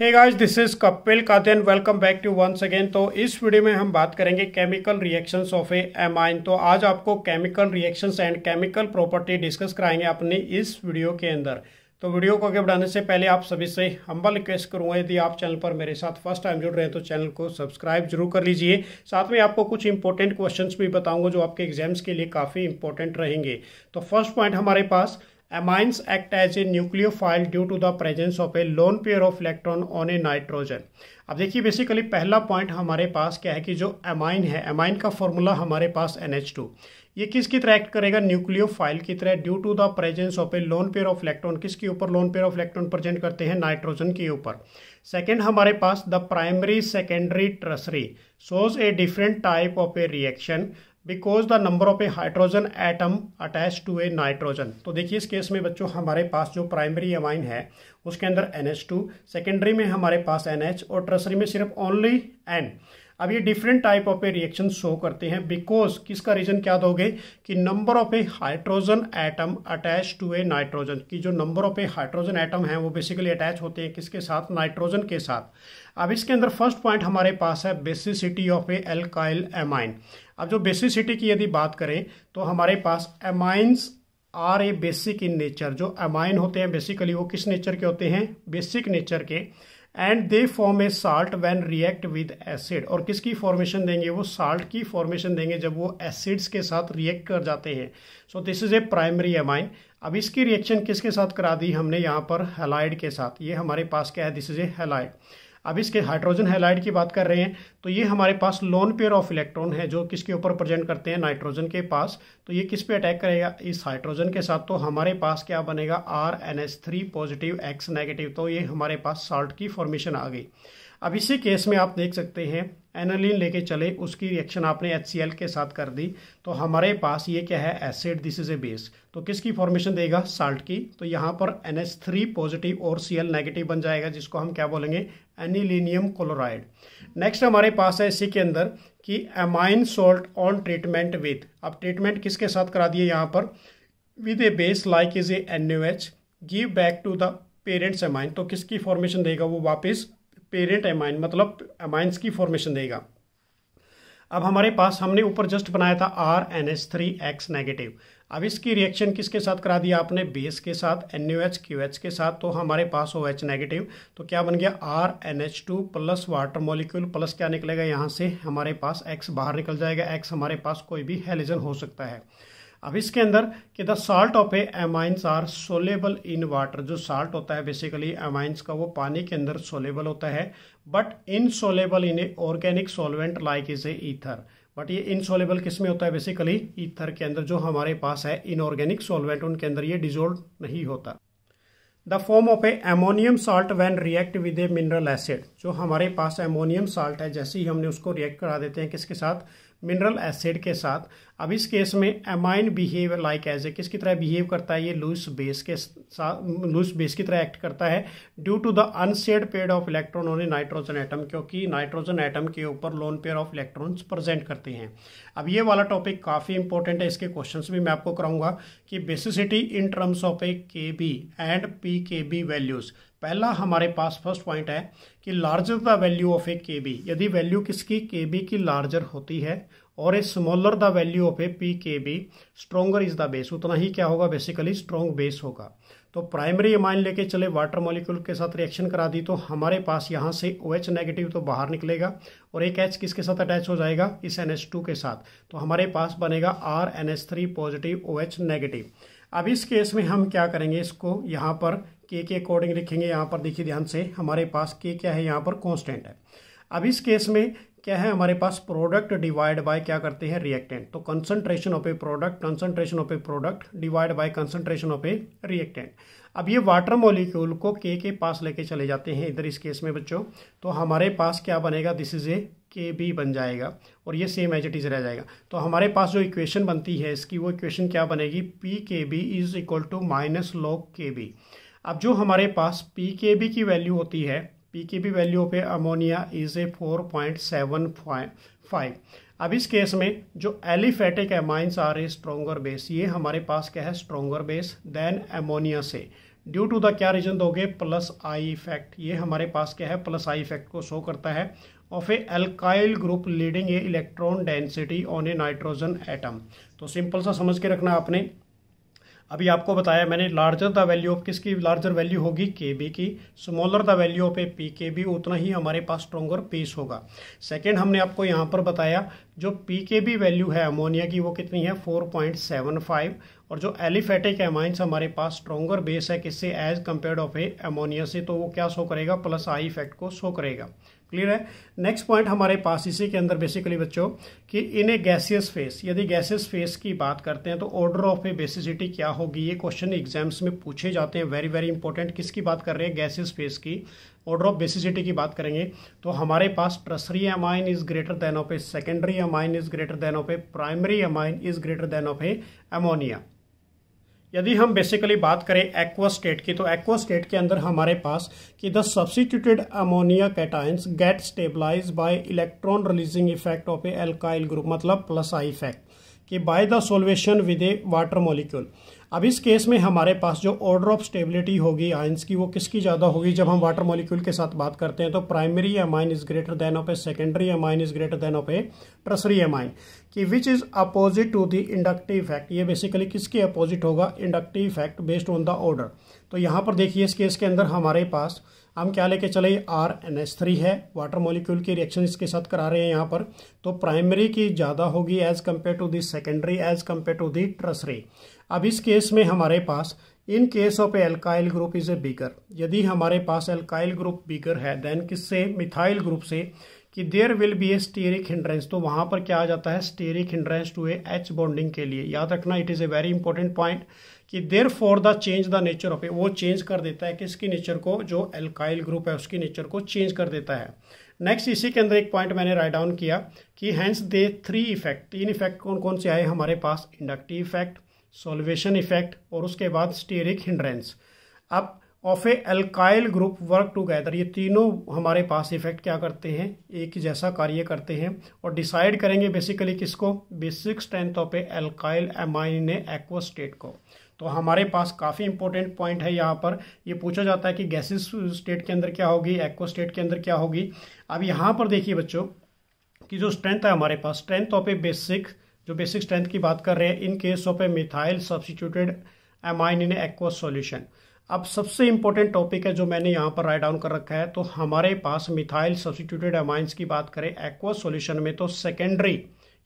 hey guys this is Kapil Kaden welcome back to once again तो इस video में हम बात करेंगे chemical reactions of a amine तो आज आपको chemical reactions and chemical property discuss कराएंगे अपने इस वीडियो के अंदर तो वीडियो को आगे बढ़ाने से पहले आप सभी से हम्बल रिक्वेस्ट करूंगा यदि आप चैनल पर मेरे साथ फर्स्ट टाइम जुड़ रहे हैं तो चैनल को सब्सक्राइब जरूर कर लीजिए साथ में आपको कुछ इंपॉर्टेंट क्वेश्चंस भी बताऊंगा जो आपके एग्जाम्स के लिए काफ़ी इंपॉर्टेंट रहेंगे तो फर्स्ट पॉइंट हमारे पास amines act as a nucleophile due to the presence of a lone pair of electron on a nitrogen अब देखिए बेसिकली पहला पॉइंट हमारे पास क्या है कि जो एमाइन है एमाइन का फॉर्मूला हमारे पास NH2 ये किसकी तरह एक्ट करेगा न्यूक्लियोफाइल की तरह due to the presence of a lone pair of electron किसके ऊपर lone pair of electron present करते हैं नाइट्रोजन के ऊपर सेकेंड हमारे पास the primary secondary tertiary shows a different type of a reaction because the number of a hydrogen atom attach to a nitrogen तो देखिए इस केस में बच्चों हमारे पास जो प्राइमरी अमाइन है उसके अंदर एन एच टू सेकेंडरी में हमारे पास एन एच और ट्रसरी में सिर्फ ओनली एन अब ये different type of a reaction show करते हैं बिकॉज किसका रीजन क्या दोगे कि number of a hydrogen atom attach to a nitrogen की जो number of a hydrogen atom है वो बेसिकली अटैच होते हैं किसके साथ नाइट्रोजन के साथ अब इसके अंदर फर्स्ट पॉइंट हमारे पास है basicity of a alkyl amine अब जो बेसिसिटी की यदि बात करें तो हमारे पास amines are a basic in nature जो एमाइन होते हैं बेसिकली वो किस नेचर के होते हैं बेसिक नेचर के and they form a salt when react with acid और किसकी फॉर्मेशन देंगे वो साल्ट की फॉर्मेशन देंगे जब वो एसिड्स के साथ रिएक्ट कर जाते हैं so this is a primary amine अब इसकी रिएक्शन किसके साथ करा दी हमने यहाँ पर हेलाइड के साथ ये हमारे पास क्या है दिस इज़ ए हेलाइड अब इसके हाइड्रोजन हेलाइड की बात कर रहे हैं तो ये हमारे पास लोन पेयर ऑफ इलेक्ट्रॉन है जो किसके ऊपर प्रेजेंट करते हैं नाइट्रोजन के पास तो ये किस पे अटैक करेगा इस हाइड्रोजन के साथ तो हमारे पास क्या बनेगा R N S three positive X negative तो ये हमारे पास साल्ट की फॉर्मेशन आ गई अब इसी केस में आप देख सकते हैं एनोलिन लेके चले उसकी रिएक्शन आपने एच के साथ कर दी तो हमारे पास ये क्या है acid this is a base तो किसकी फॉर्मेशन देगा साल्ट की तो यहाँ पर एन एच थ्री पॉजिटिव और सी एल नेगेटिव बन जाएगा जिसको हम क्या बोलेंगे एनिलीनियम क्लोराइड नेक्स्ट हमारे पास है इसी के अंदर कि amine salt on treatment with अब ट्रीटमेंट किसके साथ करा दिए यहाँ पर with a base like is a N give back to the parents amine तो किसकी फॉर्मेशन देगा वो वापस पेरेंट एमाइन मतलब एमाइंस की फॉर्मेशन देगा अब हमारे पास हमने ऊपर जस्ट बनाया था R N S three X negative अब इसकी रिएक्शन किसके साथ करा दिया आपने बेस के साथ N U H Q H के साथ तो हमारे पास ओ एच नेगेटिव तो क्या बन गया R N H two plus water molecule plus क्या निकलेगा यहाँ से हमारे पास एक्स बाहर निकल जाएगा एक्स हमारे पास कोई भी हेलिजन हो सकता है अब इसके अंदर कि the salt of a amines are soluble in water जो साल्ट होता है बेसिकली एमाइंस का वो पानी के अंदर सोलेबल होता है but insoluble in a organic solvent like is a ether but ये इनसोलेबल किस में होता है बेसिकली ईथर के अंदर जो हमारे पास है इनऑर्गेनिक सोलवेंट उनके अंदर ये डिजोल्व नहीं होता the form of a ammonium salt when react with a mineral acid जो हमारे पास एमोनियम साल्ट है जैसे ही हमने उसको रिएक्ट करा देते हैं किसके साथ मिनरल एसिड के साथ अब इस केस में amine behave like as a किसकी तरह बिहेव करता है ये लूस बेस के साथ लूस बेस की तरह एक्ट करता है due to the unshared pair of electron on nitrogen atom क्योंकि नाइट्रोजन एटम के ऊपर lone pair of electrons present करते हैं अब ये वाला टॉपिक काफ़ी इंपॉर्टेंट है इसके क्वेश्चन भी मैं आपको कराऊंगा कि basicity in terms of a K B and P K B values पहला हमारे पास फर्स्ट पॉइंट है कि larger the value of a K B यदि वैल्यू किसकी के बी की लार्जर होती है और a smaller the value of a P K B stronger is the base उतना ही क्या होगा बेसिकली स्ट्रोंग बेस होगा तो प्राइमरी अमाइन लेके चले वाटर मॉलिक्यूल के साथ रिएक्शन करा दी तो हमारे पास यहाँ से ओ OH नेगेटिव तो बाहर निकलेगा और एक एच किसके साथ अटैच हो जाएगा इस टू के साथ तो हमारे पास बनेगा R N H three positive O OH negative अब इस केस में हम क्या करेंगे इसको यहाँ पर के के अकॉर्डिंग लिखेंगे यहाँ पर देखिए ध्यान से हमारे पास के क्या है यहाँ पर कॉन्स्टेंट है अब इस केस में क्या है हमारे पास प्रोडक्ट डिवाइड बाय क्या करते हैं रिएक्टेंट तो concentration of a product concentration of a product divide by concentration of a reactant अब ये वाटर मॉलिक्यूल को के के पास लेके चले जाते हैं इधर इस केस में बच्चों तो हमारे पास क्या बनेगा this is A K B बन जाएगा और ये सेम एज इट इज रह जाएगा तो हमारे पास जो इक्वेशन बनती है इसकी वो इक्वेशन क्या बनेगी P K B is equal to minus log K B अब जो हमारे पास पी के बी की वैल्यू होती है पी के बी वैल्यू पे ammonia is a four point seven five अब इस केस में जो एलिफेटिक एमाइंस आ रहे स्ट्रोंगर बेस ये हमारे पास क्या है स्ट्रोंगर बेस देन एमोनिया से ड्यू टू द क्या रीजन दोगे प्लस आई इफेक्ट ये हमारे पास क्या है प्लस आई इफेक्ट को शो करता है of a alkyl group leading a electron density on a nitrogen atom तो सिंपल सा समझ के रखना आपने अभी आपको बताया मैंने लार्जर द वैल्यू ऑफ किसकी लार्जर वैल्यू होगी के बी की smaller the value of a P K B उतना ही हमारे पास स्ट्रोंगर पीस होगा सेकेंड हमने आपको यहाँ पर बताया जो पी के बी वैल्यू है अमोनिया की वो कितनी है 4.75 और जो एलिफेटिक एमाइंस हमारे पास स्ट्रोंगर बेस है किससे as compare of a ammonia से तो वो क्या शो करेगा प्लस आई इफेक्ट को शो करेगा क्लियर है नेक्स्ट पॉइंट हमारे पास इसी के अंदर बेसिकली बच्चों कि इन ए गैसियस फेस यदि गैसियस फेस की बात करते हैं तो ऑर्डर ऑफ ए बेसिसिटी क्या होगी ये क्वेश्चन एग्जाम्स में पूछे जाते हैं वेरी वेरी इंपॉर्टेंट किसकी बात कर रहे हैं गैसियस फेस की ऑर्डर ऑफ बेसिसिटी की बात करेंगे तो हमारे पास tertiary amine is greater than of a secondary amine is greater than of a primary amine is greater than of a ammonia यदि हम बेसिकली बात करें एक्वा स्टेट की तो एक्वा स्टेट के अंदर हमारे पास कि the substituted ammonia cations get stabilize by electron releasing effect of a alkyl group मतलब प्लस आई इफेक्ट कि by the solvation with a water molecule अब इस केस में हमारे पास जो ऑर्डर ऑफ स्टेबिलिटी होगी आयंस की वो किसकी ज़्यादा होगी जब हम वाटर मॉलिक्यूल के साथ बात करते हैं तो primary amine is greater than of a secondary amine is greater than of a tertiary amine कि which is opposite to the inductive effect ये बेसिकली किसके अपोजिट होगा inductive effect based on the order तो यहाँ पर देखिए इस केस के अंदर हमारे पास हम क्या लेके चले आर एन एस थ्री है वाटर मॉलिक्यूल की रिएक्शन इसके साथ करा रहे हैं यहाँ पर तो प्राइमरी की ज़्यादा होगी as compare to the secondary as compare to the tertiary अब इस केस में हमारे पास in case of alkyl group is a bigger यदि हमारे पास एल्काइल ग्रुप बीगर है देन किससे मिथाइल ग्रुप से कि there will be a steric hindrance तो वहाँ पर क्या आ जाता है steric hindrance to a H bonding के लिए याद रखना it is a very important point कि therefore the change the nature of a वो चेंज कर देता है किसकी नेचर को जो एल्काइल ग्रुप है उसकी नेचर को चेंज कर देता है नेक्स्ट इसी के अंदर एक पॉइंट मैंने राइट डाउन किया कि हैंस दे थ्री इफेक्ट तीन इफेक्ट कौन कौन से आए हमारे पास इंडक्टिव इफेक्ट सोलवेशन इफेक्ट और उसके बाद स्टेरिक हिंड्रेंस अब of a alkyl group work together ये तीनों हमारे पास इफेक्ट क्या करते हैं एक जैसा कार्य करते हैं और डिसाइड करेंगे बेसिकली किसको basic strength of a alkyl amine aqua state को तो हमारे पास काफ़ी इंपॉर्टेंट पॉइंट है यहाँ पर ये पूछा जाता है कि गैसेस स्टेट के अंदर क्या होगी एक्वा स्टेट के अंदर क्या होगी अब यहाँ पर देखिए बच्चों कि जो स्ट्रेंथ है हमारे पास स्ट्रेंथ ऑफ ए बेसिक जो बेसिक स्ट्रेंथ की बात कर रहे हैं in case of a methyl substituted amine in aqua solution अब सबसे इम्पोर्टेंट टॉपिक है जो मैंने यहाँ पर राइट डाउन कर रखा है तो हमारे पास मिथाइल सब्सटीट्यूटेड अमाइंस की बात करें एक्वा सॉल्यूशन में तो सेकेंडरी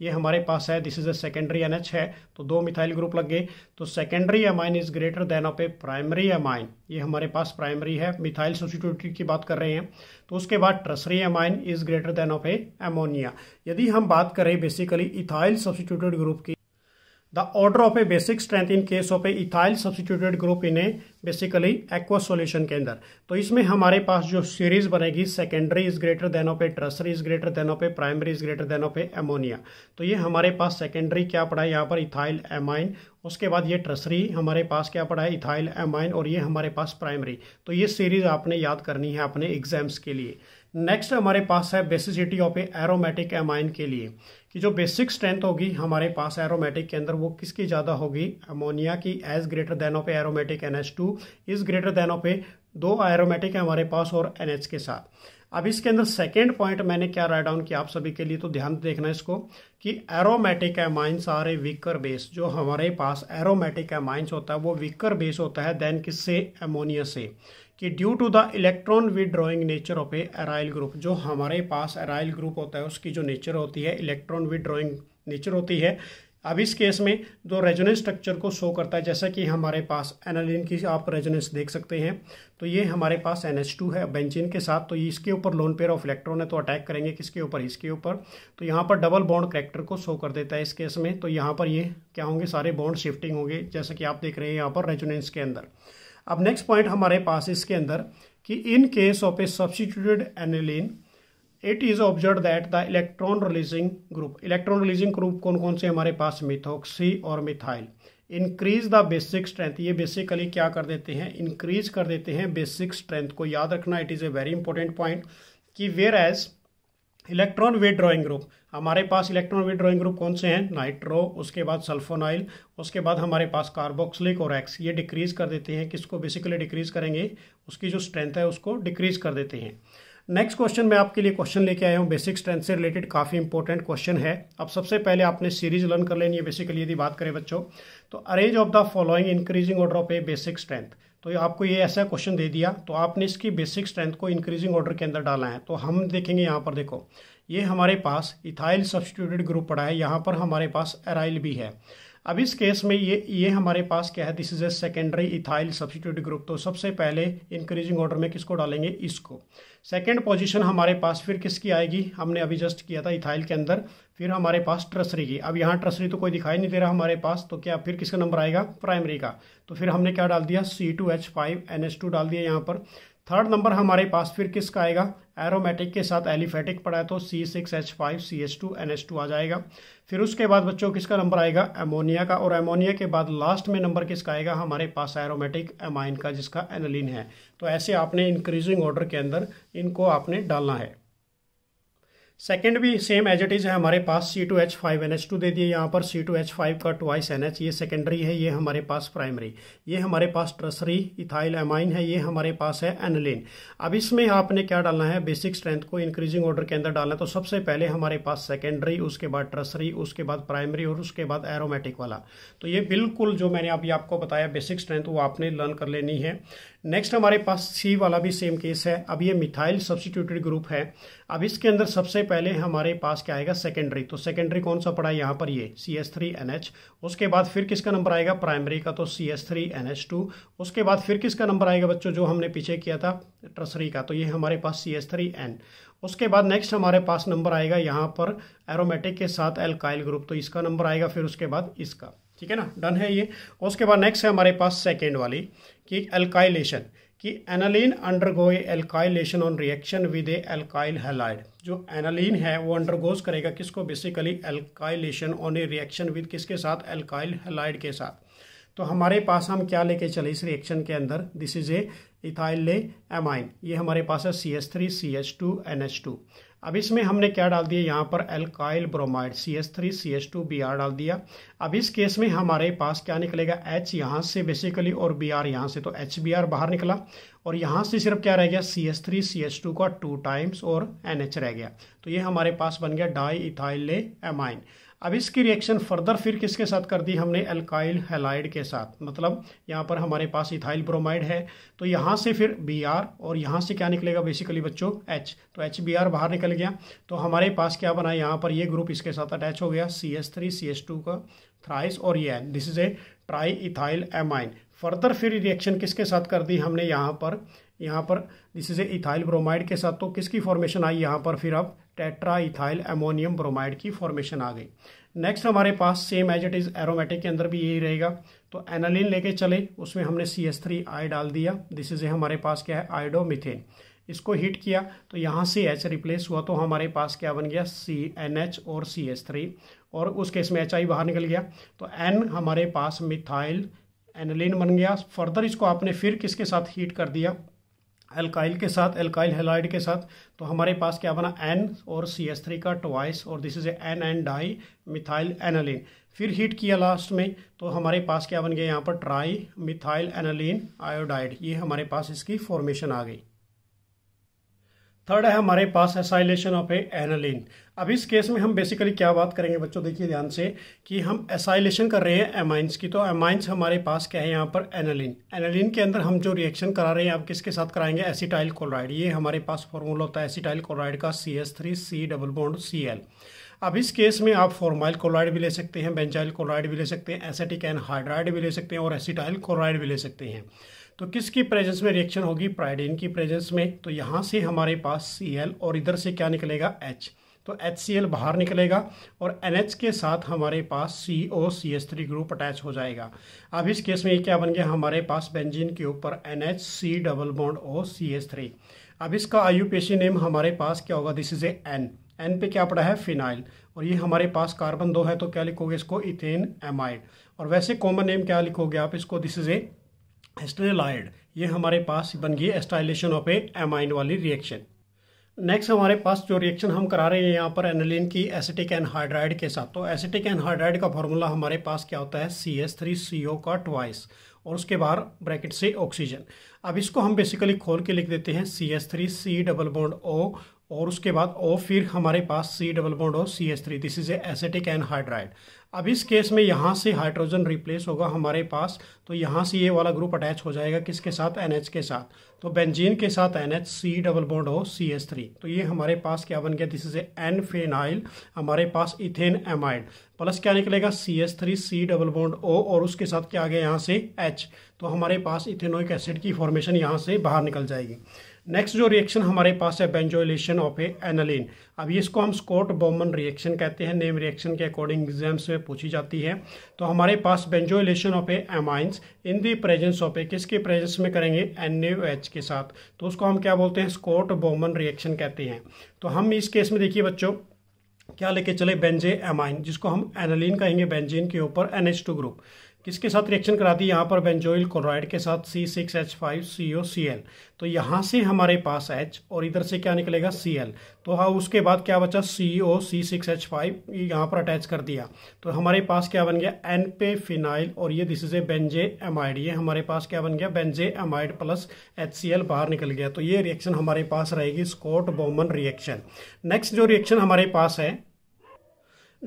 ये हमारे पास है this is a secondary N है तो दो मिथाइल ग्रुप लग गए तो secondary amine is greater than of a primary amine ये हमारे पास प्राइमरी है मिथाइल सब्सटीट्यूटेड की बात कर रहे हैं तो उसके बाद tertiary amine is greater than of a ammonia यदि हम बात करें बेसिकली इथाइल सब्सटीट्यूटेड ग्रुप की the order of a basic strength in case of a ethyl substituted group in a basically aqua solution के अंदर तो इसमें हमारे पास जो सीरीज बनेगी secondary is greater than of a tertiary is greater than of a primary is greater than of a ammonia तो ये हमारे पास सेकेंडरी क्या पड़ा है यहाँ पर इथाइल एमाइन उसके बाद ये ट्रसरी हमारे पास क्या पड़ा है इथाइल एमाइन और ये हमारे पास प्राइमरी तो ये सीरीज आपने याद करनी है अपने एग्जाम्स के लिए नेक्स्ट हमारे पास है basicity of a aromatic amine के लिए कि जो बेसिक स्ट्रेंथ होगी हमारे पास एरोमेटिक के अंदर वो किसकी ज़्यादा होगी अमोनिया की as greater than of a aromatic N H two is greater than of a दो एरोमेटिक है हमारे पास और एन के साथ अब इसके अंदर सेकेंड पॉइंट मैंने क्या राइट डाउन किया आप सभी के लिए तो ध्यान देखना इसको कि aromatic amines are a weaker base जो हमारे पास एरोमेटिक एमाइंस होता है वो वीकर बेस होता है देन किससे एमोनिया से कि due to the electron withdrawing nature of a aryl group जो हमारे पास एराइल ग्रुप होता है उसकी जो नेचर होती है इलेक्ट्रॉन विड्रॉइंग नेचर होती है अब इस केस में जो रेजोनेंस स्ट्रक्चर को शो करता है जैसा कि हमारे पास एनालिन की आप रेजोनेंस देख सकते हैं तो ये हमारे पास एन एच टू है बेंजीन के साथ तो इसके ऊपर लोन पेयर ऑफ इलेक्ट्रॉन है तो अटैक करेंगे किसके ऊपर इसके ऊपर तो यहाँ पर डबल बॉन्ड करेक्टर को शो कर देता है इस केस में तो यहाँ पर ये क्या होंगे सारे बॉन्ड शिफ्टिंग होंगे जैसा कि आप देख रहे हैं यहाँ पर रेजोनेंस के अंदर अब नेक्स्ट पॉइंट हमारे पास इसके अंदर कि in case of a substituted aniline it is observe that the electron releasing group electron releasing group कौन कौन से हमारे पास मिथोक्सी और methyl increase the basic strength ये बेसिकली क्या कर देते हैं इंक्रीज कर देते हैं बेसिक स्ट्रेंथ को याद रखना it is a very important point कि whereas electron withdrawing group हमारे पास इलेक्ट्रॉन विड्रॉइंग ग्रुप कौन से हैं नाइट्रो उसके बाद सल्फोनाइल उसके बाद हमारे पास कार्बोक्सिलिक और एक्स ये डिक्रीज़ कर देते हैं किसको बेसिकली डिक्रीज़ करेंगे उसकी जो स्ट्रेंथ है उसको डिक्रीज़ कर देते हैं नेक्स्ट क्वेश्चन मैं आपके लिए क्वेश्चन लेके आया हूँ बेसिक स्ट्रेंथ से रिलेटेड काफ़ी इंपॉर्टेंट क्वेश्चन है अब सबसे पहले आपने सीरीज लर्न कर लेनी है बेसिकली यदि बात करें बच्चों तो arrange of the following increasing order of a basic strength तो ये आपको ये ऐसा क्वेश्चन दे दिया तो आपने इसकी बेसिक स्ट्रेंथ को इंक्रीजिंग ऑर्डर के अंदर डाला है तो हम देखेंगे यहाँ पर देखो ये हमारे पास इथाइल सब्सटीट्यूटेड ग्रुप पड़ा है यहाँ पर हमारे पास एराइल भी है अब इस केस में ये ये हमारे पास क्या है this is a secondary ethyl substitute group तो सबसे पहले इंक्रीजिंग ऑर्डर में किसको डालेंगे इसको सेकेंड पोजीशन हमारे पास फिर किसकी आएगी हमने अभी जस्ट किया था इथाइल के अंदर फिर हमारे पास ट्रसरी की अब यहाँ ट्रसरी तो कोई दिखाई नहीं दे रहा हमारे पास तो क्या फिर किसका नंबर आएगा प्राइमरी का तो फिर हमने क्या डाल दिया C two H five N H two डाल दिया यहाँ पर थर्ड नंबर हमारे पास फिर किसका आएगा एरोमेटिक के साथ एलिफेटिक पड़ा है तो C six H five C H two N H two आ जाएगा फिर उसके बाद बच्चों किसका नंबर आएगा एमोनिया का और एमोनिया के बाद लास्ट में नंबर किसका आएगा हमारे पास एरोमेटिक एमाइन का जिसका एनलिन है तो ऐसे आपने इंक्रीजिंग ऑर्डर के अंदर इनको आपने डालना है सेकेंड भी सेम एज इट इज़ है हमारे पास C two H five N H two दे दिए यहाँ पर सी टू एच फाइव का ट्वाइस एन एच ये सेकेंडरी है ये हमारे पास प्राइमरी ये हमारे पास ट्रसरी इथाइल एमाइन है ये हमारे पास है एनलिन अब इसमें आपने क्या डालना है बेसिक स्ट्रेंथ को इंक्रीजिंग ऑर्डर के अंदर डालना है तो सबसे पहले हमारे पास सेकेंडरी उसके बाद ट्रसरी उसके बाद प्राइमरी और उसके बाद एरोमेटिक वाला तो ये बिल्कुल जो मैंने अभी आपको बताया बेसिक स्ट्रेंथ वो आपने लर्न कर लेनी है नेक्स्ट हमारे पास सी वाला भी सेम केस है अब ये मिथाइल सब्सिट्यूटेड ग्रुप है अब इसके अंदर सबसे पहले हमारे पास क्या आएगा सेकेंडरी तो सेकेंडरी कौन सा पड़ा है यहाँ पर ये C S three N H उसके बाद फिर किसका नंबर आएगा प्राइमरी का तो C S three N H two उसके बाद फिर किसका नंबर आएगा बच्चों जो हमने पीछे किया था ट्रसरी का तो ये हमारे पास सी एस थ्री एन उसके बाद नेक्स्ट हमारे पास नंबर आएगा यहाँ पर एरोमेटिक के साथ एल्काइल ग्रुप तो इसका नंबर आएगा फिर उसके बाद इसका ठीक है ना डन है ये उसके बाद नेक्स्ट है हमारे पास सेकेंड वाली कि एल्काइलेशन कि aniline go alkylation on reaction with a alkyl halide जो एनालिन है वो अंडरगोज करेगा किसको basically alkylation on a reaction with किसके साथ एल्काइल हेलाइड के साथ तो हमारे पास हम क्या लेके चले इस रिएक्शन के अंदर this is a ethyl amine ये हमारे पास है C S three C H two N H two अब इसमें हमने क्या डाल दिया यहाँ पर alkyl bromide C S three C S two B R डाल दिया अब इस केस में हमारे पास क्या निकलेगा एच यहाँ से बेसिकली और बी आर यहाँ से तो एच बी आर बाहर निकला और यहाँ से सिर्फ क्या रह गया C S three C S two का टू टाइम्स और एन एच रह गया तो ये हमारे पास बन गया डाई इथाइल एमाइन अब इसकी रिएक्शन फर्दर फिर किसके साथ कर दी हमने अल्काइल हेलाइड के साथ मतलब यहाँ पर हमारे पास इथाइल ब्रोमाइड है तो यहाँ से फिर बी आर और यहाँ से क्या निकलेगा बेसिकली बच्चों एच तो एच बी आर बाहर निकल गया तो हमारे पास क्या बना यहाँ पर ये ग्रुप इसके साथ अटैच हो गया C S three C S two का थ्राइस और ये N this is a triethyl amine further फिर रिएक्शन किसके साथ कर दी हमने यहाँ पर यहाँ पर this is a ethyl bromide के साथ तो किसकी फॉर्मेशन आई यहाँ पर फिर अब टेट्राइथाइल एमोनियम ब्रोमाइड की फॉर्मेशन आ गई नेक्स्ट हमारे पास same as it is aromatic के अंदर भी यही रहेगा तो एनालिन लेके चले उसमें हमने सी एस थ्री आई डाल दिया दिस इज़ हमारे पास क्या है आइडोमिथेन इसको हीट किया तो यहाँ से एच रिप्लेस हुआ तो हमारे पास क्या बन गया सी एन एच और सी एस थ्री और उस केस में एच आई बाहर निकल गया तो एन हमारे पास मिथाइल एनलिन बन गया फर्दर इसको आपने फिर किसके साथ हीट कर दिया एल्काइल के साथ एल्काइल हेलाइड के साथ तो हमारे पास क्या बना एन और सी एस थ्री का ट्वाइस और this is N N dimethyl aniline फिर हीट किया लास्ट में तो हमारे पास क्या बन गया यहाँ पर ट्राई मिथाइल एनालिन आयोडाइड ये हमारे पास इसकी फॉर्मेशन आ गई थर्ड है हमारे पास एसाइलेशन ऑफ ए एनालिन अब इस केस में हम बेसिकली क्या बात करेंगे बच्चों देखिए ध्यान से कि हम एसाइलेशन कर रहे हैं एमाइंस की तो एमाइंस हमारे पास क्या है यहाँ पर एनालिन एनालिन के अंदर हम जो रिएक्शन करा रहे हैं आप किसके साथ कराएंगे एसिटाइल क्लोराइड ये हमारे पास फॉर्मूला होता है एसीटाइल क्लोराइड का C S three C double bond C L अब इस केस में आप फॉर्माइल क्लोराइड भी ले सकते हैं बेंचाइल क्लोराइड भी ले सकते हैं एसेटिक एन हाइड्राइड भी ले सकते हैं और एसिटाइल क्लोराइड भी ले सकते हैं तो किसकी प्रेजेंस में रिएक्शन होगी प्राइडिन की प्रेजेंस में तो यहाँ से हमारे पास सी एल और इधर से क्या निकलेगा एच तो एच बाहर निकलेगा और एन के साथ हमारे पास C O C S three group attach हो जाएगा अब इस केस में ये क्या बन गया हमारे पास बेंजीन के ऊपर N H C double bond O C S three अब इसका आयु पेशी नेम हमारे पास क्या होगा this is a N N पे क्या पड़ा है फिनाइल और ये हमारे पास कार्बन दो है तो क्या लिखोगे इसको इथेन एमाइड और वैसे कॉमन नेम क्या लिखोगे आप इसको दिस इज ए ये हमारे पास बन गई एस्टाइलेशन ऑफ ए एमाइन वाली रिएक्शन नेक्स्ट हमारे पास जो रिएक्शन हम करा रहे हैं यहाँ पर एनलिन की एसिटिक एनहाइड्राइड के साथ तो एसिटिक एनहाइड्राइड का फॉर्मूला हमारे पास क्या होता है सी एस थ्री सी ओ का ट्वाइस और उसके बाहर ब्रैकेट से ऑक्सीजन अब इसको हम बेसिकली खोल के लिख देते हैं C S three C double bond O और उसके बाद ओ फिर हमारे पास C double bond O C S three this is a acetic anhydride अब इस केस में यहाँ से हाइड्रोजन रिप्लेस होगा हमारे पास तो यहाँ से ये वाला ग्रुप अटैच हो जाएगा किसके साथ एन के साथ तो बेंजीन के साथ N H C double bond O C S three तो ये हमारे पास क्या बन गया दिस इज एन फेनाइल हमारे पास इथेन एमाइड प्लस क्या निकलेगा C S three C double bond O और उसके साथ क्या आ गया यहाँ से एच तो हमारे पास इथेनोइक एसिड की फॉर्मेशन यहाँ से बाहर निकल जाएगी नेक्स्ट जो रिएक्शन हमारे पास है बेंजोइलेशन ऑफ ए एनलिन अब इसको हम स्कोट बोमन रिएक्शन कहते हैं नेम रिएक्शन के अकॉर्डिंग एग्जाम्स में पूछी जाती है तो हमारे पास benzoylation of a amines in the presence of a किसके प्रेजेंस में करेंगे एन एच के साथ तो उसको हम क्या बोलते हैं स्कोट बोमन रिएक्शन कहते हैं तो हम इस केस में देखिए बच्चों क्या लेके चले बेंजे एमाइन जिसको हम एनलिन कहेंगे बेंजीन के ऊपर एन ग्रुप किसके साथ रिएक्शन करा दी यहाँ पर बेंजोइल क्लोराइड के साथ C six H five C O C L तो यहाँ से हमारे पास H और इधर से क्या निकलेगा सी एल तो हाँ उसके बाद क्या बचा C O C six H five यहाँ पर अटैच कर दिया तो हमारे पास क्या बन गया एन पे फिनाइल और ये this is a benzamide ये हमारे पास क्या बन गया benzamide plus H C L बाहर निकल गया तो ये रिएक्शन हमारे पास रहेगी स्कॉट बोमन रिएक्शन नेक्स्ट जो रिएक्शन हमारे पास है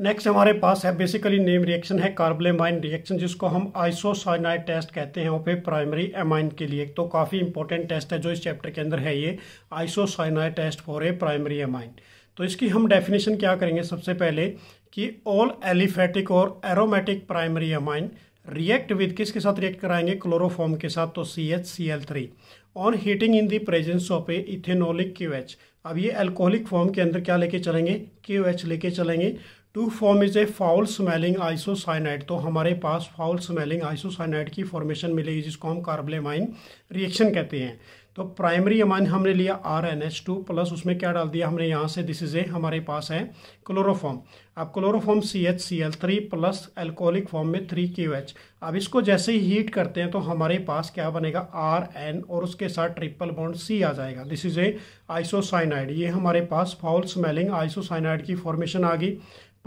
नेक्स्ट हमारे पास है बेसिकली नेम रिएक्शन है कार्बलेमाइन रिएक्शन जिसको हम आइसोसाइनाइड टेस्ट कहते हैं और फिर प्राइमरी एमाइन के लिए तो काफ़ी इंपॉर्टेंट टेस्ट है जो इस चैप्टर के अंदर है ये isocyanide test for a primary amine तो इसकी हम डेफिनेशन क्या करेंगे सबसे पहले कि ऑल एलिफेटिक और aromatic primary amine react with किसके साथ रिएक्ट कराएंगे क्लोरोफॉर्म के साथ तो C H C L three on heating in the presence of a ethanolic Q H अब ये अल्कोहलिक फॉर्म के अंदर क्या लेके चलेंगे क्यू एच लेके चलेंगे to form is a foul smelling isocyanide तो हमारे पास फाउल स्मेलिंग आइसोसाइनाइड की फॉर्मेशन मिलेगी जिसको हम कार्बलेमाइन रिएक्शन कहते हैं तो प्राइमरी अमाइन हमने लिया R N H two plus उसमें क्या डाल दिया हमने यहाँ से दिस इज ए हमारे पास है क्लोरोफॉर्म अब chloroform C H C L three plus alcoholic form में थ्री क्यू एच अब इसको जैसे ही हीट करते हैं तो हमारे पास क्या बनेगा आर एन और उसके साथ ट्रिपल बॉन्ड सी आ जाएगा दिस इज ए आइसोसाइनाइड ये हमारे पास फाउल स्मेलिंग आइसोसाइनाइड की फॉर्मेशन आ गई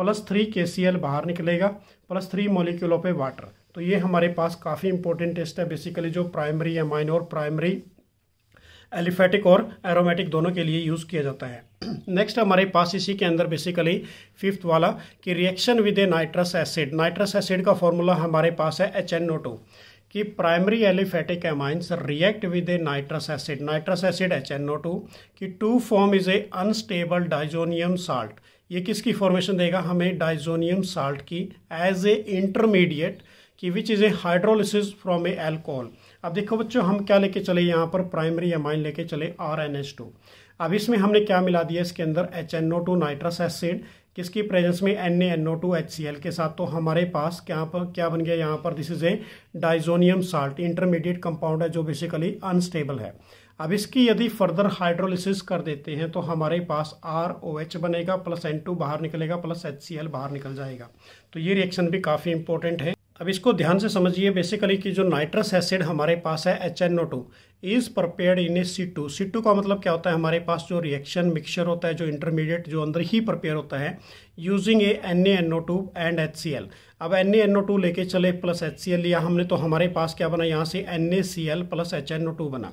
plus three K C L बाहर निकलेगा plus three molecule of a water तो ये हमारे पास काफ़ी इंपॉर्टेंट टेस्ट है बेसिकली जो प्राइमरी एमाइन और प्राइमरी एलिफेटिक और एरोमेटिक दोनों के लिए यूज़ किया जाता है नेक्स्ट हमारे पास इसी के अंदर बेसिकली फिफ्थ वाला कि reaction with a nitrous acid nitrous acid का फॉर्मूला हमारे पास है एच एन ओ टू कि primary aliphatic amines react with a nitrous acid nitrous acid H N O two कि to form is a unstable diazonium salt ये किसकी formation देगा हमें डाइजोनियम साल्ट की एज ए इंटरमीडिएट कि which is a hydrolysis from a alcohol अब देखो बच्चों हम क्या लेके चले यहाँ पर प्राइमरी अमाइन लेके चले आर एन एच टू अब इसमें हमने क्या मिला दिया इसके अंदर H N O two nitrous acid किसकी प्रेजेंस में N A N O two H C L के साथ तो हमारे पास क्या पर क्या बन गया यहाँ पर this is a diazonium salt intermediate compound है जो बेसिकली अनस्टेबल है अब इसकी यदि फर्दर हाइड्रोलिसिस कर देते हैं तो हमारे पास आर ओ एच बनेगा प्लस एन टू बाहर निकलेगा प्लस एच सी एल बाहर निकल जाएगा तो ये रिएक्शन भी काफ़ी इंपॉर्टेंट है अब इसको ध्यान से समझिए बेसिकली कि जो नाइट्रस एसिड हमारे पास है H N O two is prepare in a situ situ का मतलब क्या होता है हमारे पास जो रिएक्शन मिक्सचर होता है जो इंटरमीडिएट जो अंदर ही प्रपेयर होता है using a N A N O two and H C L अब N A N O two लेके चले प्लस एच सी एल लिया हमने तो हमारे पास क्या बना यहाँ से N A C L plus H N O two बना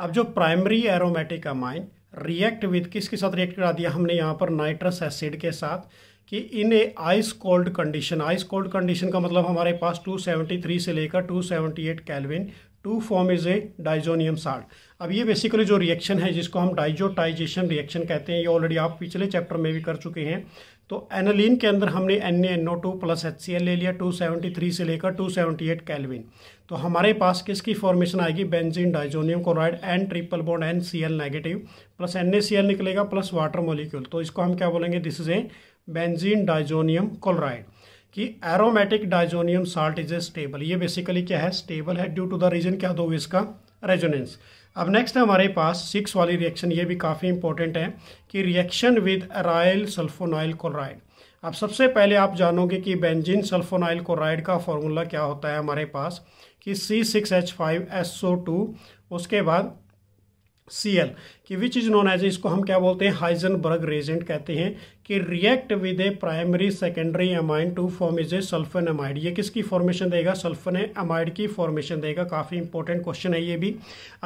अब जो primary aromatic amine react with किसके साथ रिएक्ट करा दिया हमने यहाँ पर नाइट्रस एसिड के साथ कि in a ice cold condition ice cold condition का मतलब हमारे पास 273 से लेकर 278 Kelvin to form is a diazonium salt अब ये बेसिकली जो रिएक्शन है जिसको हम डाइजोटाइजेशन रिएक्शन कहते हैं ये ऑलरेडी आप पिछले चैप्टर में भी कर चुके हैं तो एनालिन के अंदर हमने N N O two plus H C L ले लिया टू सेवेंटी थ्री से लेकर टू सेवेंटी एट कैलविन तो हमारे पास किसकी फॉर्मेशन आएगी benzene diazonium chloride N triple bond N C L negative plus N A C L निकलेगा plus water molecule तो इसको हम क्या बोलेंगे this is a benzene diazonium chloride कि aromatic diazonium salt is a stable ये basically क्या है स्टेबल है ड्यू टू द रीजन क्या दो इसका रेजोनेंस अब नेक्स्ट है हमारे पास सिक्स वाली रिएक्शन ये भी काफ़ी इंपॉर्टेंट है कि reaction with aryl sulphonyl chloride अब सबसे पहले आप जानोगे कि बेंजिन सल्फोनाइल क्लोराइड का फॉर्मूला क्या होता है हमारे पास कि C six H five S O two उसके बाद सी एल कि विच इज़ नॉन एज इसको हम क्या बोलते हैं हाइजनबर्ग रेजेंट कहते हैं कि react with a primary secondary amide to form is a sulphonamide ये किसकी फॉर्मेशन देगा सल्फन एमाइड की फॉर्मेशन देगा काफ़ी इंपॉर्टेंट क्वेश्चन है ये भी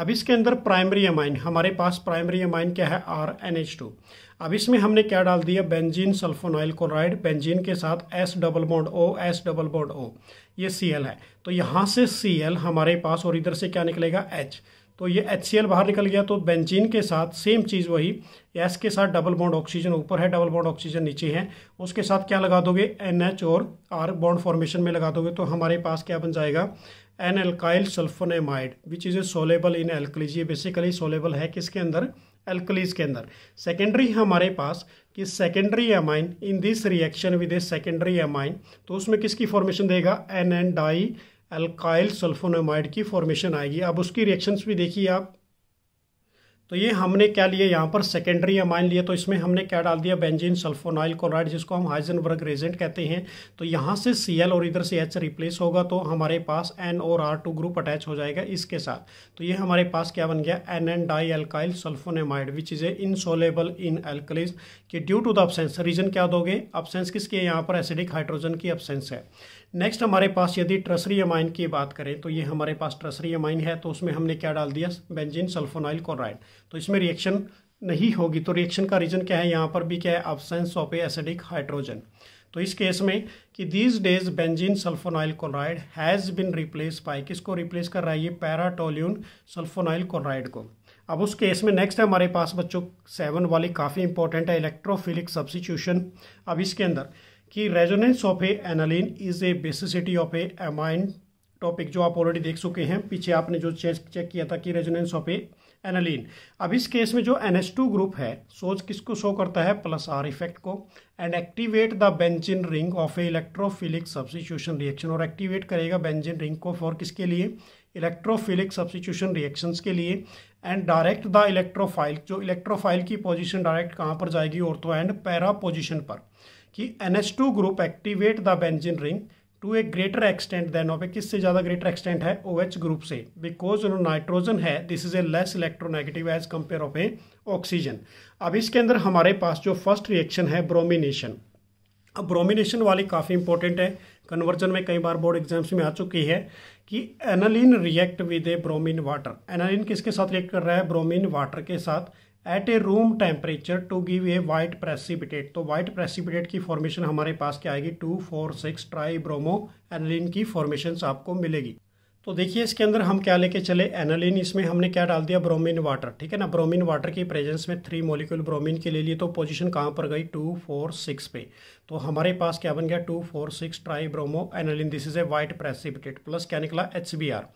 अब इसके अंदर प्राइमरी एमाइन हमारे पास प्राइमरी एमाइन क्या है आर एन एच टू अब इसमें हमने क्या डाल दिया बेंजीन ऑयल क्लोराइड बेंजीन के साथ S double bond O S double bond O ये सी एल है तो यहाँ से सी एल हमारे पास और इधर से क्या निकलेगा एच तो ये एच बाहर निकल गया तो बेंजीन के साथ सेम चीज़ वही एस के साथ डबल बॉन्ड ऑक्सीजन ऊपर है डबल बॉन्ड ऑक्सीजन नीचे है उसके साथ क्या लगा दोगे एन और आर बॉन्ड फॉर्मेशन में लगा दोगे तो हमारे पास क्या बन जाएगा N alkyl sulphonamide which is a soluble in alkalies ये बेसिकली सोलेबल है किसके अंदर एल्कलीज के अंदर सेकेंडरी हमारे पास कि secondary amine in this reaction with a secondary amine तो उसमें किसकी फॉर्मेशन देगा N N dialkyl sulphonamide की फॉर्मेशन आएगी अब उसकी रिएक्शंस भी देखिए आप तो ये हमने क्या लिया यहाँ पर सेकेंडरी अमाइन लिया तो इसमें हमने क्या डाल दिया बेंजीन सल्फोनाइल क्लोराइड जिसको हम हाइजनबर्ग रेजेंट कहते हैं तो यहाँ से सी एल और इधर से एच रिप्लेस होगा तो हमारे पास एन और आर टू ग्रुप अटैच हो जाएगा इसके साथ तो ये हमारे पास क्या बन गया N N dialkyl sulphonamide which is a insoluble in alkalies कि due to the absence reason क्या दोगे अपसेंस किसके यहाँ पर एसिडिक हाइड्रोजन की अपसेंस है नेक्स्ट हमारे पास यदि ट्रसरी अमाइन की बात करें तो ये हमारे पास ट्रसरी अमाइन है तो उसमें हमने क्या डाल दिया बेंजिन सल्फोनाइल क्लोराइड तो इसमें रिएक्शन नहीं होगी तो रिएक्शन का रीजन क्या है यहाँ पर भी क्या है absence of a acidic hydrogen तो इस केस में कि these days benzene sulphonyl chloride has been replace by किसको रिप्लेस कर रहा है ये पैराटोल्यून सल्फोनाइल क्लोराइड को अब उस केस में नेक्स्ट है हमारे पास बच्चों सेवन वाली काफ़ी इंपॉर्टेंट है इलेक्ट्रोफिलिक सब्सिट्यूशन अब इसके अंदर कि resonance of a aniline is a basicity of a amine topic जो आप ऑलरेडी देख चुके हैं पीछे आपने जो चेक चेक किया था कि रेजोनेंस ऑफ ए एनालिन अब इस केस में जो एन एस टू ग्रुप है सोच किसको शो करता है प्लस आर इफेक्ट को and activate the benzene ring of a electrophilic substitution reaction और एक्टिवेट करेगा बेंजिन रिंग को फॉर किसके लिए इलेक्ट्रोफिलिक सब्सिट्यूशन रिएक्शंस के लिए एंड डायरेक्ट द इलेक्ट्रोफाइल जो इलेक्ट्रोफाइल की पोजीशन डायरेक्ट कहाँ पर जाएगी और तो एंड पैरा पोजीशन पर कि N H two group activate the benzene ring to a greater extent than of a से ज़्यादा ग्रेटर एक्सटेंट है ओ एच ग्रुप से बिकॉज नाइट्रोजन है this is a less electronegative as compare of a oxygen अब इसके अंदर हमारे पास जो फर्स्ट रिएक्शन है ब्रोमिनेशन अब ब्रोमिनेशन वाली काफ़ी इंपॉर्टेंट है कन्वर्जन में कई बार बोर्ड एग्जाम्स में आ चुकी है कि aniline react with a bromine water aniline किसके साथ रिएक्ट कर रहा है ब्रोमिन वाटर के साथ at a room temperature to give a white precipitate तो वाइट प्रेसिपिटेट की फॉर्मेशन हमारे पास क्या आएगी two four six tri bromo aniline की फॉर्मेशन आपको मिलेगी तो देखिए इसके अंदर हम क्या लेके चले एनालिन इसमें हमने क्या डाल दिया ब्रोमीन वाटर ठीक है ना ब्रोमीन वाटर की प्रेजेंस में थ्री मॉलिक्यूल ब्रोमीन के ले लिए तो पोजीशन कहाँ पर गई टू फोर सिक्स पे तो हमारे पास क्या बन गया two four six tri bromo aniline this is a white precipitate plus क्या निकला एच बी आर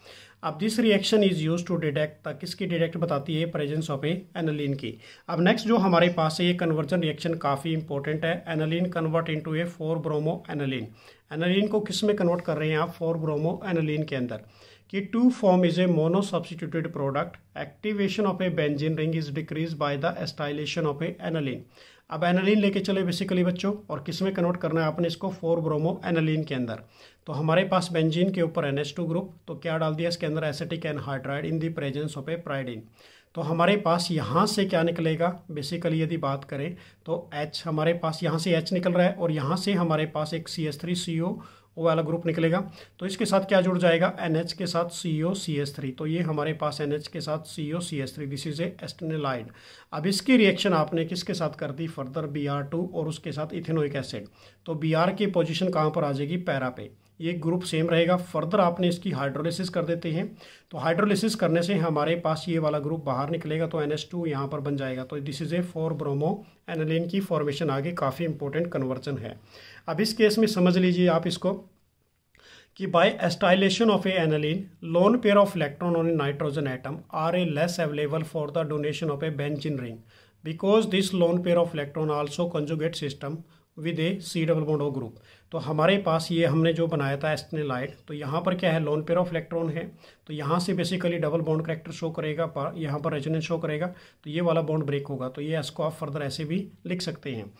अब this reaction is use to detect तक किसकी डिटेक्ट बताती है प्रेजेंस ऑफ ए एनलिन की अब नेक्स्ट जो हमारे पास है ये कन्वर्जन रिएक्शन काफ़ी इंपॉर्टेंट है aniline convert into a four bromo aniline aniline को किस में कन्वर्ट कर रहे हैं आप फोर ब्रोमो एनलिन के अंदर कि to form is a mono substituted product activation of a benzene ring is decrease by the acetylation of a aniline अब एनालिन लेके चले बेसिकली बच्चों और किस में कन्वर्ट करना है आपने इसको फोर ब्रोमो एनालिन के अंदर तो हमारे पास बेंजीन के ऊपर एन ग्रुप तो क्या डाल दिया इसके अंदर acetic anhydride in the presence of a pyridine तो हमारे पास यहाँ से क्या निकलेगा बेसिकली यदि बात करें तो एच हमारे पास यहाँ से एच निकल रहा है और यहाँ से हमारे पास एक सी एस थ्री सी ओ वो वाला ग्रुप निकलेगा तो इसके साथ क्या जुड़ जाएगा एन के साथ C O C S three तो ये हमारे पास एन के साथ C O C S three this is a अब इसकी रिएक्शन आपने किसके साथ कर दी फर्दर बी आर टू और उसके साथ इथेनोइक एसिड तो बी की पोजिशन कहाँ पर आ जाएगी पैरा पे ये ग्रुप सेम रहेगा फर्दर आपने इसकी हाइड्रोलिसिस कर देते हैं तो हाइड्रोलिसिस करने से हमारे पास ये वाला ग्रुप बाहर निकलेगा तो एन एस टू यहाँ पर बन जाएगा तो this is a four bromo aniline की फॉर्मेशन आगे काफ़ी इंपॉर्टेंट कन्वर्जन है अब इस केस में समझ लीजिए आप इसको कि by acetylation of a aniline lone pair of electron on a nitrogen atom are a less available for the donation of a benzene ring because this lone pair of electron also conjugate system with a C double bond O group तो हमारे पास ये हमने जो बनाया था light तो यहाँ पर क्या है लोन पेयर ऑफ इलेक्ट्रॉन है तो यहाँ से basically double bond character show करेगा पर यहाँ पर रेजोनेंस शो करेगा तो ये वाला बॉन्ड ब्रेक होगा तो ये इसको आप फर्दर ऐसे भी लिख सकते हैं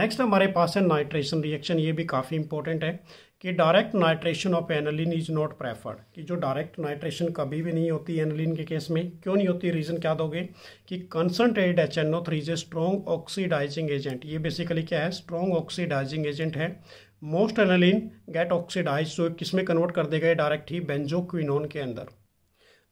नेक्स्ट हमारे पास है नाइट्रेशन रिएक्शन ये भी काफ़ी इंपॉर्टेंट है कि direct nitration of aniline is not preferred कि जो डायरेक्ट नाइट्रेशन कभी भी नहीं होती एनलिन के केस में क्यों नहीं होती रीज़न क्या दोगे कि concentrate H N O three is a strong oxidizing agent ये बेसिकली क्या है स्ट्रॉन्ग ऑक्सीडाइजिंग एजेंट है मोस्ट एनलिन गेट ऑक्सीडाइज जो किस में कन्वर्ट कर देगा डायरेक्ट ही बेंजोक्विनोन के अंदर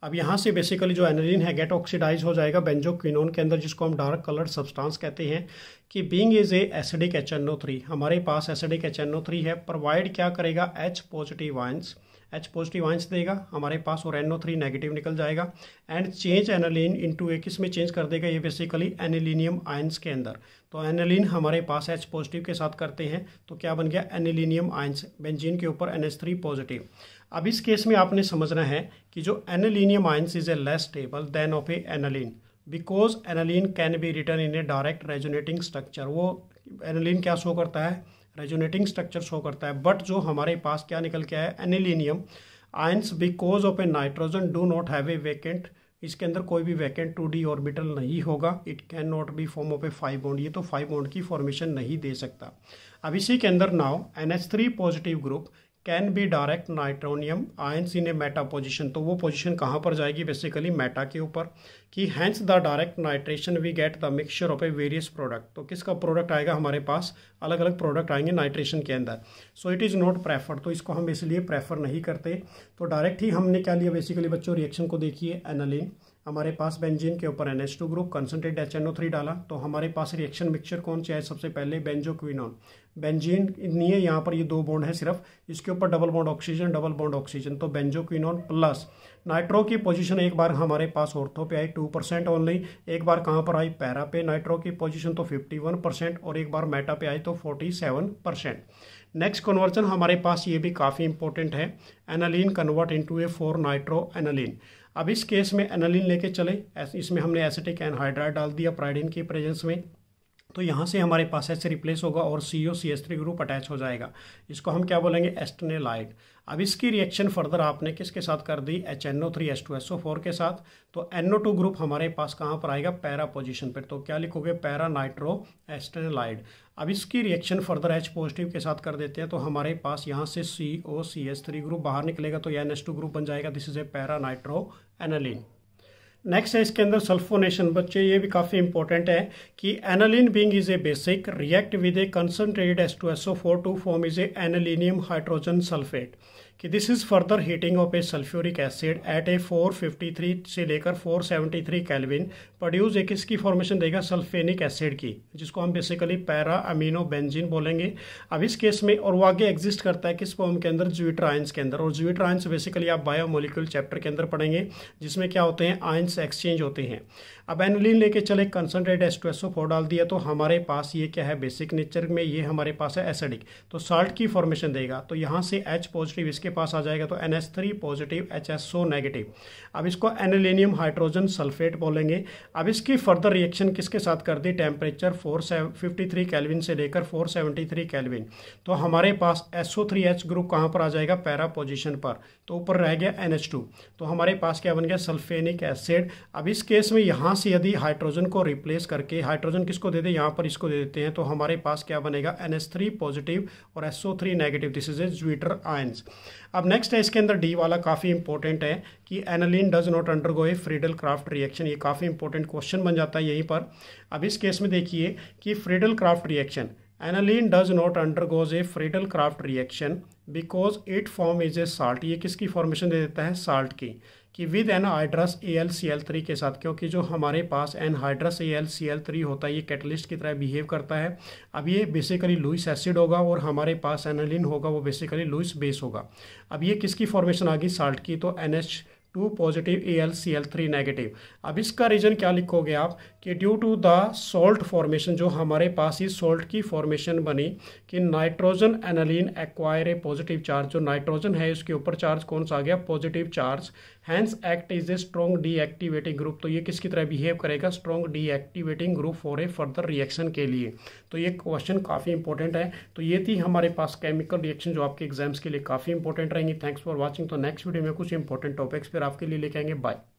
अब यहाँ से बेसिकली जो एनर्जिन है गेट ऑक्सीडाइज हो जाएगा बेंजोक्विनोन के अंदर जिसको हम डार्क कलर सब्सटेंस कहते हैं कि being is a acidic H N O three हमारे पास acidic H N O three है प्रोवाइड क्या करेगा H positive ions H positive ions देगा हमारे पास और एन ओ थ्री नेगेटिव निकल जाएगा and change aniline to a किस में चेंज कर देगा ये बेसिकली एनिलीनियम आइंस के अंदर तो एनालिन हमारे पास एच पॉजिटिव के साथ करते हैं तो क्या बन गया एनिलीनियम आइंस बेंजीन के ऊपर एन एच थ्री पॉजिटिव अब इस केस में आपने समझना है कि जो anilinium ions is a less stable than of a aniline because aniline can be written in a direct resonating structure वो एनालिन क्या शो करता है रेजोनेटिंग स्ट्रक्चर शो करता है बट जो हमारे पास क्या निकल के आया anilinium ions because of a nitrogen do not have a vacant इसके अंदर कोई भी वैकेंट टू डी ऑर्बिटल नहीं होगा it can not be form of a five bond ये तो फाइव बॉन्ड की फॉर्मेशन नहीं दे सकता अब इसी के अंदर now N H three positive group can be direct nitronium ion in a meta position तो वो पोजिशन कहाँ पर जाएगी बेसिकली मेटा के ऊपर कि hence the direct nitration we get the mixture of a various product तो किसका प्रोडक्ट आएगा हमारे पास अलग अलग प्रोडक्ट आएंगे नाइट्रेशन के अंदर so it is not prefer तो इसको हम इसलिए प्रेफर नहीं करते तो डायरेक्ट ही हमने क्या लिया बेसिकली बच्चों रिएक्शन को देखिए एनालिन हमारे पास बेंजीन के ऊपर N H two group concentrate H N O three डाला तो हमारे पास रिएक्शन मिक्सचर कौन सा है सबसे पहले बेंजो क्विनॉन बेंजीन नहीं है यहाँ पर ये दो बॉन्ड है सिर्फ इसके ऊपर double bond oxygen double bond oxygen तो बेंजो क्विनॉन प्लस नाइट्रो की पोजीशन एक बार हमारे पास ऑर्थो पे आई टू परसेंट ओनली एक बार कहाँ पर आई पैरा पे नाइट्रो की पोजीशन तो फिफ्टी वन परसेंट और एक बार मेटा पे आई तो forty seven percent next conversion हमारे पास ये भी काफ़ी इंपॉर्टेंट है aniline convert into a four nitro aniline अब इस केस में एनालिन लेके चले इसमें हमने एसिटिक एनहाइड्राइड डाल दिया प्राइडिन की प्रेजेंस में तो यहाँ से हमारे पास ऐसे रिप्लेस होगा और C O C S three group attach हो जाएगा इसको हम क्या बोलेंगे एस्टनेलाइट अब इसकी रिएक्शन फर्दर आपने किसके साथ कर दी H N O three S two S O four के साथ तो एन ओ टू ग्रुप हमारे पास कहाँ पर आएगा पैरा पोजिशन पर तो क्या लिखोगे पैरा नाइट्रो एस्टनेलाइड अब इसकी रिएक्शन फर्दर एच पॉजिटिव के साथ कर देते हैं तो हमारे पास यहाँ से C O C S three group बाहर निकलेगा तो एन एस टू ग्रुप बन जाएगा this is a para nitro aniline next है इसके अंदर सल्फोनेशन बच्चे ये भी काफ़ी इंपॉर्टेंट है कि aniline being is a basic react with a concentrated S two S O four to form is a anilinium hydrogen sulphate कि this is further heating of a sulphuric acid at a 453 से लेकर 473 kelvin produce एक इसकी formation देगा sulphenic acid की जिसको हम basically para amino benzene बोलेंगे अब इस केस में और वो आगे एग्जिस्ट करता है किस फॉर्म के अंदर आयंस के अंदर और आयंस बेसिकली आप बायोमोलिक्यूल चैप्टर के अंदर पढ़ेंगे जिसमें क्या होते हैं आयंस एक्सचेंज होते हैं अब एनुलिन लेके चले concentrate S two O four डाल दिया तो हमारे पास ये क्या है बेसिक नेचर में ये हमारे पास है एसिडिक तो साल्ट की फॉर्मेशन देगा तो यहाँ से एच पॉजिटिव इसके पास आ जाएगा तो N S three positive H S O negative अब इसको एनिलेनियम हाइड्रोजन सल्फेट बोलेंगे अब इसकी फर्दर रिएक्शन किसके साथ कर दी temperature four fifty three kelvin से लेकर फोर सेवेंटी थ्री कैलविन तो हमारे पास S O three H group कहाँ पर आ जाएगा पैरा पोजिशन पर तो ऊपर रह गया एन एच टू तो हमारे पास क्या बन गया सल्फेनिक एसिड अब इस केस में यहाँ यहाँ से यदि हाइड्रोजन को रिप्लेस करके हाइड्रोजन किसको दे दे यहाँ पर इसको दे देते हैं तो हमारे पास क्या बनेगा एन एस थ्री पॉजिटिव और S O three negative this is a zwitter ions अब नेक्स्ट है इसके अंदर डी वाला काफ़ी इंपॉर्टेंट है कि aniline does not undergo a Friedel Crafts reaction ये काफ़ी इंपॉर्टेंट क्वेश्चन बन जाता है यहीं पर अब इस केस में देखिए कि Friedel Crafts reaction aniline does not undergoes a Friedel Crafts reaction because it form is a salt ये किसकी फॉर्मेशन दे देता है साल्ट की कि with anhydrous A L C L three के साथ क्योंकि जो हमारे पास anhydrous A L C L three होता है ये कैटलिस्ट की तरह बिहेव करता है अब ये बेसिकली लुइस एसिड होगा और हमारे पास एनालिन होगा वो बेसिकली लुइस बेस होगा अब ये किसकी फॉर्मेशन आ गई साल्ट की तो N H two positive A L C L three negative अब इसका रीज़न क्या लिखोगे आप कि due to the salt formation जो हमारे पास ही सॉल्ट की फॉर्मेशन बनी कि nitrogen aniline acquire a positive charge जो नाइट्रोजन है उसके ऊपर चार्ज कौन सा आ गया positive charge hence act is a strong deactivating group तो ये किसकी तरह बिहेव करेगा strong deactivating group for a further reaction के लिए तो ये क्वेश्चन काफ़ी इंपॉर्टेंट है तो ये थी हमारे पास केमिकल रिएक्शन जो आपके एग्जाम्स के लिए काफ़ी इंपॉर्टेंट रहेंगी थैंक्स फॉर वॉचिंग तो नेक्स्ट वीडियो में कुछ इंपॉर्टेंट टॉपिक्स फिर आपके लिए लेके आएंगे बाय